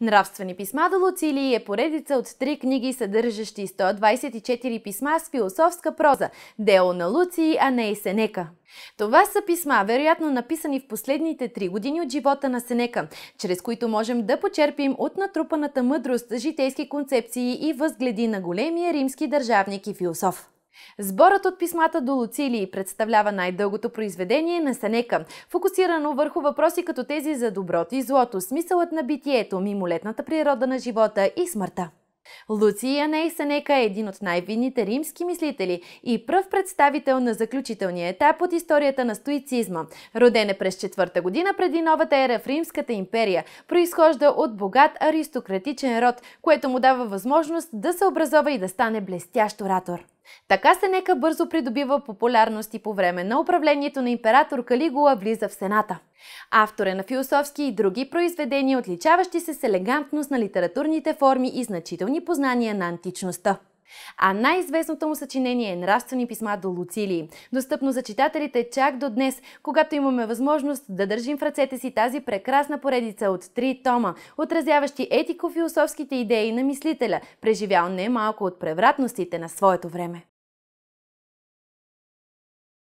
Нравствени писма до Луцили е поредица от три книги, съдържащи 124 писма с философска проза, дело на Луций, а не и Сенека. Това са писма, вероятно написани в последните три години от живота на Сенека, чрез които можем да почерпим от натрупаната мъдрост, житейски концепции и възгледи на големия римски държавник и философ. Сборът от писмата до Луцилии представлява най-дългото произведение на Сенека, фокусирано върху въпроси като тези за доброто и злото, смисълът на битието, мимолетната природа на живота и смъртта. Луция Ней Сенека е един от най-видните римски мислители и пръв представител на заключителния етап от историята на стоицизма. Роден е през четвърта година преди новата ера в Римската империя, произхожда от богат аристократичен род, което му дава възможност да се образова и да стане блестящ оратор. Така се нека бързо придобива популярност и по време на управлението на император Калигула влиза в Сената. Автор е на философски и други произведения, отличаващи се с елегантност на литературните форми и значителни познания на античността. А най-известното му съчинение е Нравствени писма до Луцилии, достъпно за читателите чак до днес, когато имаме възможност да държим в ръцете си тази прекрасна поредица от три тома, отразяващи етико-философските идеи на мислителя, преживял немалко от превратностите на своето време.